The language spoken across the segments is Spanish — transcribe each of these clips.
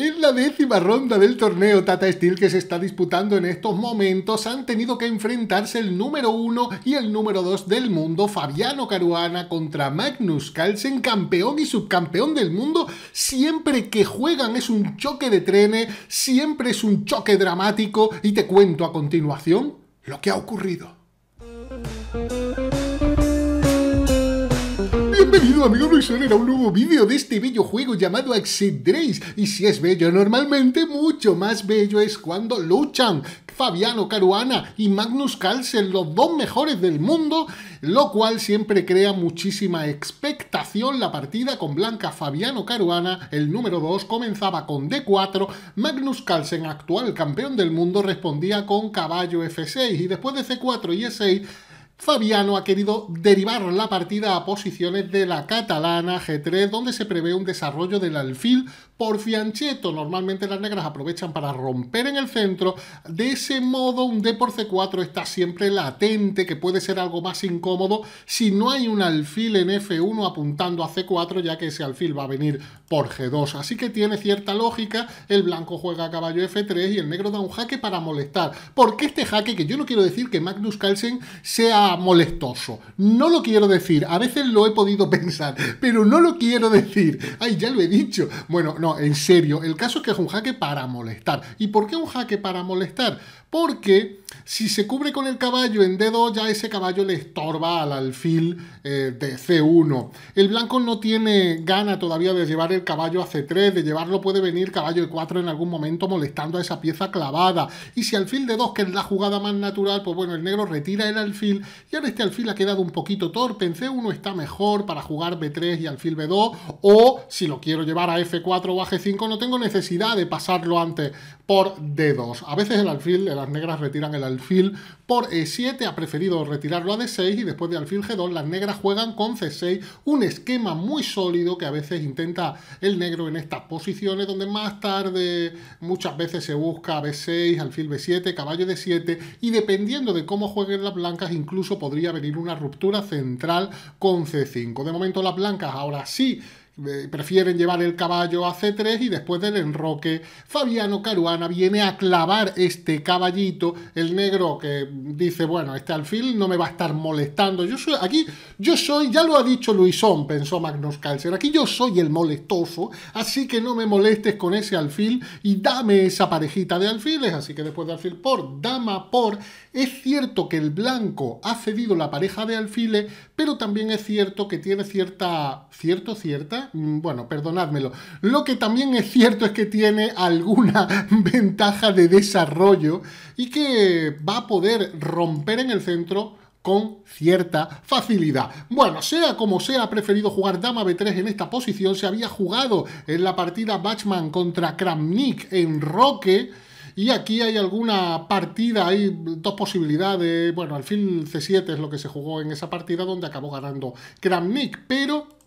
En la décima ronda del torneo Tata Steel que se está disputando en estos momentos han tenido que enfrentarse el número uno y el número dos del mundo, Fabiano Caruana contra Magnus Carlsen, campeón y subcampeón del mundo. Siempre que juegan es un choque de trenes, siempre es un choque dramático y te cuento a continuación lo que ha ocurrido. Bienvenido amigos Luisoner a un nuevo vídeo de este bello juego llamado Exit Drace. Y si es bello normalmente, mucho más bello es cuando luchan Fabiano Caruana y Magnus Carlsen, los dos mejores del mundo, lo cual siempre crea muchísima expectación la partida con Blanca Fabiano Caruana, el número 2 comenzaba con D4, Magnus Carlsen, actual campeón del mundo, respondía con caballo F6 y después de C4 y E6 Fabiano ha querido derivar la partida a posiciones de la catalana G3, donde se prevé un desarrollo del alfil por fianchetto. Normalmente las negras aprovechan para romper en el centro. De ese modo, un D por C4 está siempre latente, que puede ser algo más incómodo si no hay un alfil en F1 apuntando a C4, ya que ese alfil va a venir por G2. Así que tiene cierta lógica. El blanco juega a caballo F3 y el negro da un jaque para molestar. Porque este jaque, que yo no quiero decir que Magnus Carlsen sea molestoso. No lo quiero decir. A veces lo he podido pensar, pero no lo quiero decir. Ay, ya lo he dicho. Bueno, no en serio. El caso es que es un jaque para molestar. ¿Y por qué un jaque para molestar? Porque si se cubre con el caballo en D2, ya ese caballo le estorba al alfil eh, de C1. El blanco no tiene gana todavía de llevar el caballo a C3, de llevarlo puede venir caballo E4 en algún momento molestando a esa pieza clavada. Y si alfil de 2, que es la jugada más natural, pues bueno, el negro retira el alfil y ahora este alfil ha quedado un poquito torpe. En C1 está mejor para jugar B3 y alfil B2, o si lo quiero llevar a F4 a G5 no tengo necesidad de pasarlo antes por D2. A veces el alfil, de las negras retiran el alfil por E7, ha preferido retirarlo a D6 y después de alfil G2 las negras juegan con C6, un esquema muy sólido que a veces intenta el negro en estas posiciones donde más tarde muchas veces se busca B6, alfil B7, caballo D7 y dependiendo de cómo jueguen las blancas incluso podría venir una ruptura central con C5. De momento las blancas ahora sí eh, prefieren llevar el caballo a C3 y después del enroque, Fabiano Caruana viene a clavar este caballito, el negro que dice, bueno, este alfil no me va a estar molestando, yo soy, aquí yo soy, ya lo ha dicho Luisón, pensó Magnus Carlsen, aquí yo soy el molestoso, así que no me molestes con ese alfil y dame esa parejita de alfiles, así que después de alfil por, dama por, es cierto que el blanco ha cedido la pareja de alfiles, pero también es cierto que tiene cierta, cierto, cierta, Mm, bueno, perdonadmelo, Lo que también es cierto es que tiene alguna ventaja de desarrollo y que va a poder romper en el centro con cierta facilidad. Bueno, sea como sea, ha preferido jugar dama b3 en esta posición. Se había jugado en la partida Batchman contra Kramnik en Roque. Y aquí hay alguna partida, hay dos posibilidades. Bueno, al fin C7 es lo que se jugó en esa partida donde acabó ganando Kramnik, pero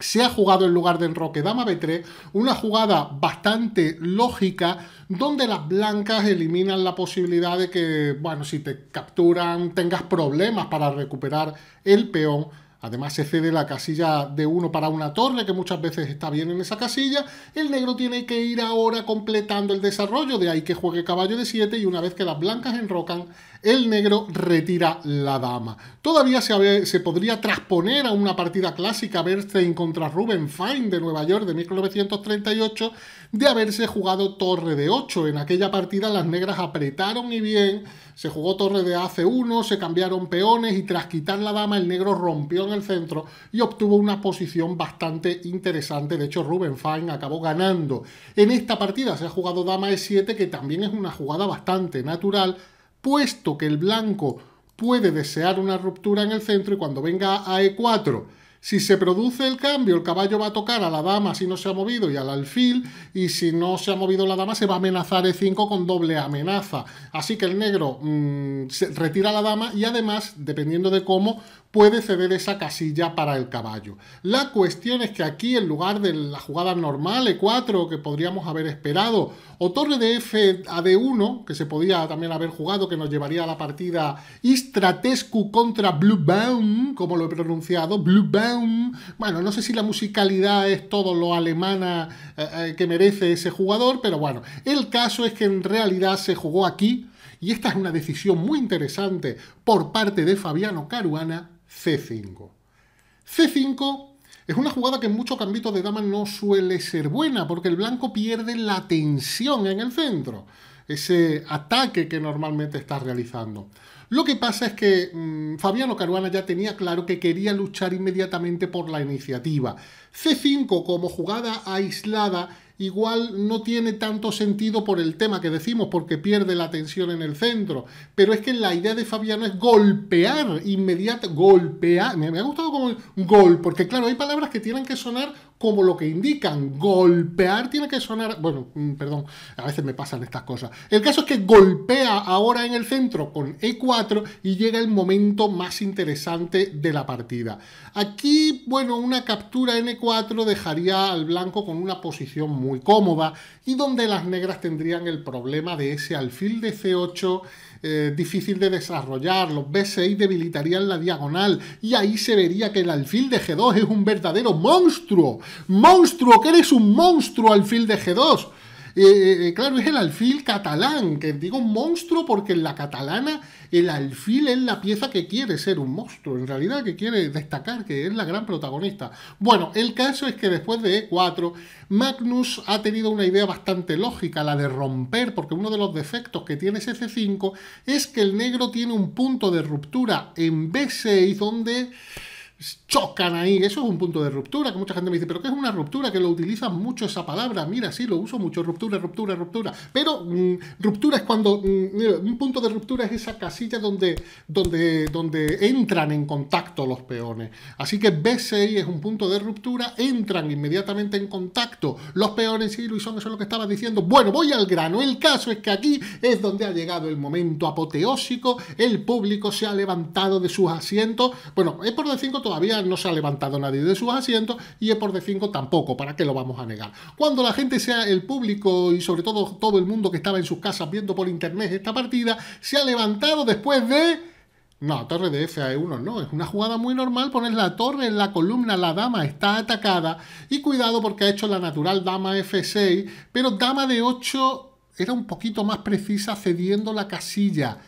se ha jugado en lugar de enroque Dama B3, una jugada bastante lógica donde las blancas eliminan la posibilidad de que, bueno, si te capturan tengas problemas para recuperar el peón. Además se cede la casilla de uno para una torre, que muchas veces está bien en esa casilla. El negro tiene que ir ahora completando el desarrollo, de ahí que juegue caballo de 7 y una vez que las blancas enrocan, el negro retira la dama. Todavía se, podría transponer a una partida clásica en contra Ruben Fine de Nueva York de 1938 de haberse jugado torre de 8. En aquella partida las negras apretaron y bien, se jugó torre de AC1, se cambiaron peones y tras quitar la dama el negro rompió en el centro y obtuvo una posición bastante interesante. De hecho, Ruben Fine acabó ganando. En esta partida se ha jugado dama E7 que también es una jugada bastante natural puesto que el blanco puede desear una ruptura en el centro y cuando venga a E4, si se produce el cambio, el caballo va a tocar a la dama si no se ha movido y al alfil, y si no se ha movido la dama se va a amenazar E5 con doble amenaza. Así que el negro mm, se retira a la dama y además, dependiendo de cómo, puede ceder esa casilla para el caballo. La cuestión es que aquí, en lugar de la jugada normal, E4, que podríamos haber esperado, o torre de F a D1, que se podía también haber jugado, que nos llevaría a la partida Istratescu contra Bluebaum, como lo he pronunciado, Bluebaum. Bueno, no sé si la musicalidad es todo lo alemana eh, eh, que merece ese jugador, pero bueno, el caso es que en realidad se jugó aquí, y esta es una decisión muy interesante por parte de Fabiano Caruana, C5. C5 es una jugada que en muchos cambitos de dama no suele ser buena, porque el blanco pierde la tensión en el centro, ese ataque que normalmente está realizando. Lo que pasa es que mm, Fabiano Caruana ya tenía claro que quería luchar inmediatamente por la iniciativa. C5 como jugada aislada igual no tiene tanto sentido por el tema que decimos, porque pierde la tensión en el centro. Pero es que la idea de Fabiano es golpear inmediatamente, golpear. Me, ha gustado como gol, porque claro, hay palabras que tienen que sonar como lo que indican. Golpear tiene que sonar. Bueno, mm, perdón, a veces me pasan estas cosas. El caso es que golpea ahora en el centro con E4 y llega el momento más interesante de la partida. Aquí, bueno, una captura en e 4 dejaría al blanco con una posición muy cómoda y donde las negras tendrían el problema de ese alfil de C8 eh, difícil de desarrollar, los B6 debilitarían la diagonal y ahí se vería que el alfil de G2 es un verdadero monstruo. ¡Monstruo! ¡Que eres un monstruo alfil de G2! Eh, eh, eh, claro, es el alfil catalán, que digo monstruo porque en la catalana el alfil es la pieza que quiere ser un monstruo, en realidad que quiere destacar, que es la gran protagonista. Bueno, el caso es que después de E4, Magnus ha tenido una idea bastante lógica, la de romper, porque uno de los defectos que tiene ese C5 es que el negro tiene un punto de ruptura en B6 donde chocan ahí. Eso es un punto de ruptura, que mucha gente me dice, pero ¿qué es una ruptura? Que lo utilizan mucho esa palabra. Mira, sí, lo uso mucho, ruptura, ruptura, ruptura. Pero mm, ruptura es cuando, mm, un punto de ruptura es esa casilla donde, donde, donde entran en contacto los peones. Así que B6 es un punto de ruptura, entran inmediatamente en contacto los peones, y Luisón, eso es lo que estaba diciendo. Bueno, voy al grano. El caso es que aquí es donde ha llegado el momento apoteósico, el público se ha levantado de sus asientos. Bueno, es por decir todavía no se ha levantado nadie de sus asientos y es por D5 tampoco, ¿para qué lo vamos a negar? Cuando la gente sea el público y sobre todo todo el mundo que estaba en sus casas viendo por internet esta partida, se ha levantado después de... No, torre de F 1 no, es una jugada muy normal poner la torre en la columna, la dama está atacada y cuidado porque ha hecho la natural dama F6, pero dama de 8 era un poquito más precisa cediendo la casilla.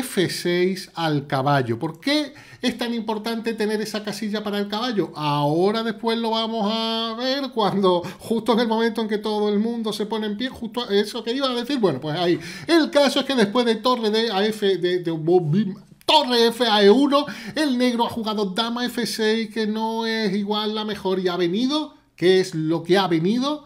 F6 al caballo. ¿Por qué es tan importante tener esa casilla para el caballo? Ahora después lo vamos a ver cuando, justo en el momento en que todo el mundo se pone en pie, justo eso que iba a decir, bueno, pues ahí. El caso es que después de torre de a F, de, Torre F a E1, el negro ha jugado Dama F6, que no es igual la mejor, y ha venido, ...¿qué es lo que ha venido,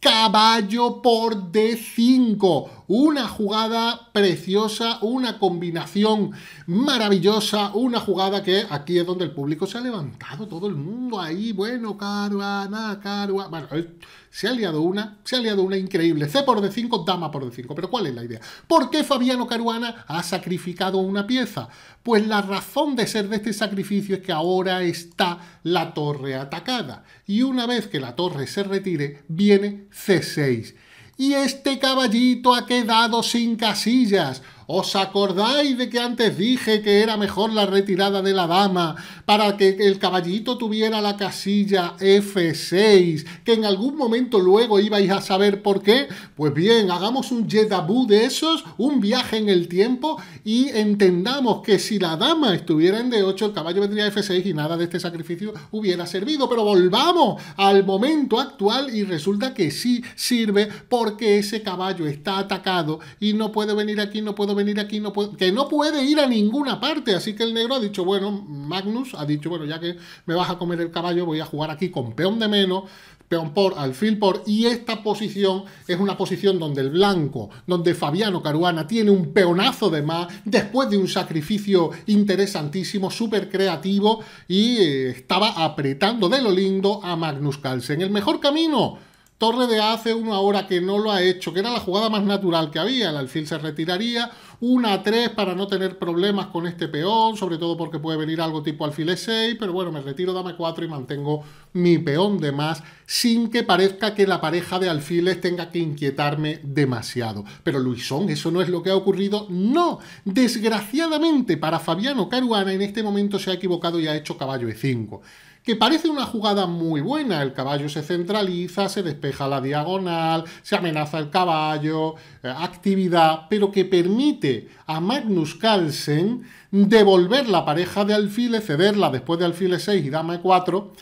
caballo por D5 una jugada preciosa, una combinación maravillosa, una jugada que aquí es donde el público se ha levantado, todo el mundo ahí, bueno, Caruana, Caruana... Bueno, se ha liado una, se ha liado una increíble. C por D5, dama por D5. Pero ¿cuál es la idea? ¿Por qué Fabiano Caruana ha sacrificado una pieza? Pues la razón de ser de este sacrificio es que ahora está la torre atacada. Y una vez que la torre se retire, viene C6 y este caballito ha quedado sin casillas. ¿Os acordáis de que antes dije que era mejor la retirada de la dama para que el caballito tuviera la casilla F6? Que en algún momento luego ibais a saber por qué. Pues bien, hagamos un jetabú de esos, un viaje en el tiempo y entendamos que si la dama estuviera en D8, el caballo vendría a F6 y nada de este sacrificio hubiera servido. Pero volvamos al momento actual y resulta que sí sirve porque ese caballo está atacado y no puede venir aquí, no puedo venir venir aquí, no puede, que no puede ir a ninguna parte. Así que el negro ha dicho, bueno, Magnus ha dicho, bueno, ya que me vas a comer el caballo, voy a jugar aquí con peón de menos, peón por, alfil por, y esta posición es una posición donde el blanco, donde Fabiano Caruana tiene un peonazo de más, después de un sacrificio interesantísimo, súper creativo, y eh, estaba apretando de lo lindo a Magnus Carlsen. El mejor camino Torre de hace una hora que no lo ha hecho, que era la jugada más natural que había. El alfil se retiraría, una a 3 para no tener problemas con este peón, sobre todo porque puede venir algo tipo alfil E6, pero bueno, me retiro dame 4 y mantengo mi peón de más, sin que parezca que la pareja de alfiles tenga que inquietarme demasiado. Pero Luisón, eso no es lo que ha ocurrido. No, desgraciadamente para Fabiano Caruana en este momento se ha equivocado y ha hecho caballo E5 que parece una jugada muy buena. El caballo se centraliza, se despeja la diagonal, se amenaza el caballo, eh, actividad, pero que permite a Magnus Carlsen devolver la pareja de alfiles, cederla después de alfiles 6 y dama 4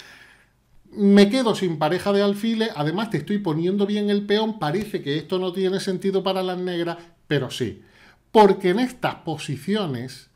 Me quedo sin pareja de alfiles, además te estoy poniendo bien el peón, parece que esto no tiene sentido para las negras, pero sí, porque en estas posiciones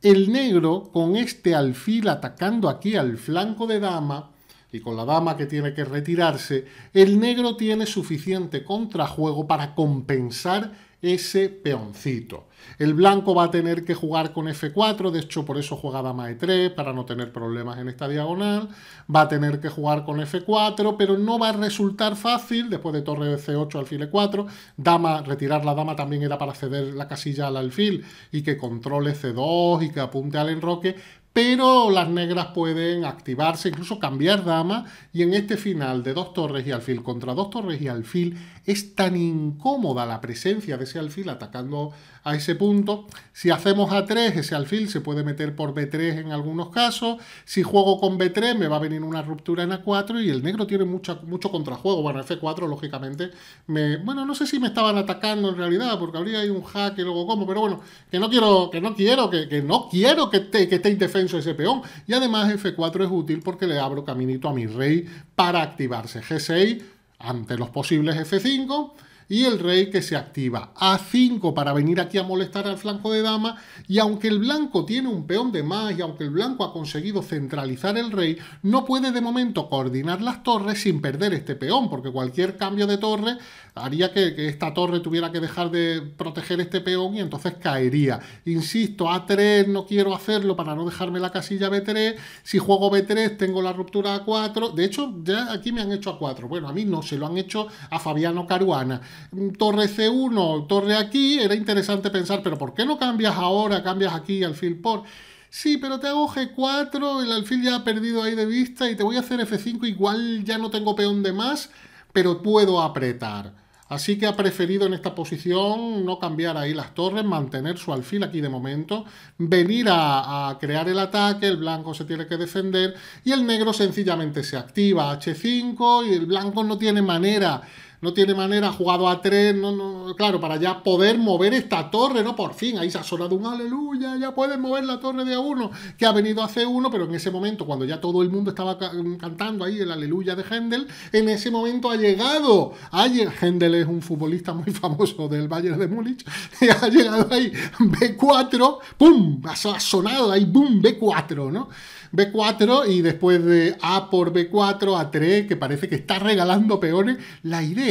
el negro con este alfil atacando aquí al flanco de dama y con la dama que tiene que retirarse, el negro tiene suficiente contrajuego para compensar ese peoncito. El blanco va a tener que jugar con F4, de hecho por eso juega dama E3, para no tener problemas en esta diagonal. Va a tener que jugar con F4, pero no va a resultar fácil, después de torre C8, alfil E4, dama, retirar la dama también era para ceder la casilla al alfil y que controle C2 y que apunte al enroque, pero las negras pueden activarse, incluso cambiar dama, y en este final de dos torres y alfil contra dos torres y alfil es tan incómoda la presencia de ese alfil atacando a ese punto. Si hacemos A3, ese alfil se puede meter por B3 en algunos casos. Si juego con B3, me va a venir una ruptura en A4 y el negro tiene mucho, mucho contrajuego. Bueno, F4, lógicamente, Bueno, no sé si me estaban atacando en realidad, porque habría ahí un hack y luego como, pero bueno, que no quiero, que no quiero, que, que no quiero que, que esté indefenso ese peón. Y además F4 es útil porque le abro caminito a mi rey para activarse. G6 ante los posibles F5 y el rey que se activa a 5 para venir aquí a molestar al flanco de dama y aunque el blanco tiene un peón de más y aunque el blanco ha conseguido centralizar el rey, no puede de momento coordinar las torres sin perder este peón porque cualquier cambio de torre haría que, esta torre tuviera que dejar de proteger este peón y entonces caería. Insisto, A3 no quiero hacerlo para no dejarme la casilla B3. Si juego B3 tengo la ruptura A4. De hecho, ya aquí me han hecho A4. Bueno, a mí no, se lo han hecho a Fabiano Caruana. Mm, torre C1, torre aquí, era interesante pensar, pero ¿por qué no cambias ahora? Cambias aquí alfil por... Sí, pero te hago G4, el alfil ya ha perdido ahí de vista y te voy a hacer F5, igual ya no tengo peón de más, pero puedo apretar. Así que ha preferido en esta posición no cambiar ahí las torres, mantener su alfil aquí de momento, venir a, crear el ataque, el blanco se tiene que defender y el negro sencillamente se activa H5 y el blanco no tiene manera no tiene manera, ha jugado a 3 no, no, claro, para ya poder mover esta torre, ¿no? Por fin, ahí se ha sonado un aleluya, ya pueden mover la torre de a 1 que ha venido a C1, pero en ese momento, cuando ya todo el mundo estaba mm, cantando ahí el aleluya de Händel, en ese momento ha llegado, ayer Händel es un futbolista muy famoso del Bayern de Múnich, y ha llegado ahí B4, ¡pum! Ha sonado ahí, ¡boom! B4, ¿no? B4 y después de A por B4, A3, que parece que está regalando peones, la idea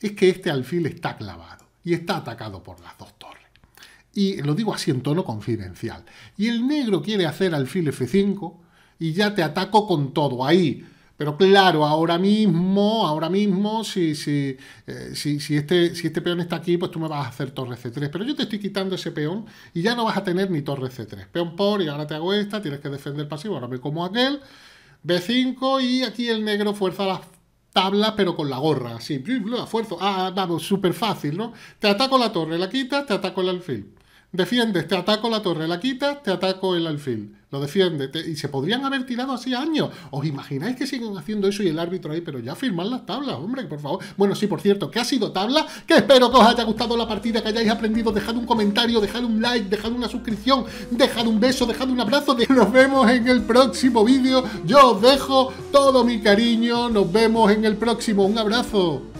es que este alfil está clavado y está atacado por las dos torres. Y lo digo así en tono confidencial. Y el negro quiere hacer alfil F5 y ya te ataco con todo ahí. Pero claro, ahora mismo, ahora mismo, si, si, eh, si, si, este, si este peón está aquí, pues tú me vas a hacer torre C3. Pero yo te estoy quitando ese peón y ya no vas a tener ni torre C3. Peón por y ahora te hago esta, tienes que defender pasivo, ahora me como aquel. B5 y aquí el negro fuerza las tabla pero con la gorra, así, a fuerza, ah, vamos, súper fácil, ¿no? Te ataco la torre, la quitas, te ataco el alfil. Defiendes, te ataco la torre, la quitas, te ataco el alfil. Lo defiende. y se podrían haber tirado así años. ¿Os imagináis que siguen haciendo eso y el árbitro ahí? Pero ya firman las tablas, hombre, por favor. Bueno, sí, por cierto, que ha sido tabla. Que espero que os haya gustado la partida, que hayáis aprendido. Dejad un comentario, dejad un like, dejad una suscripción, dejad un beso, dejad un abrazo. Nos vemos en el próximo vídeo. Yo os dejo todo mi cariño. Nos vemos en el próximo. Un abrazo.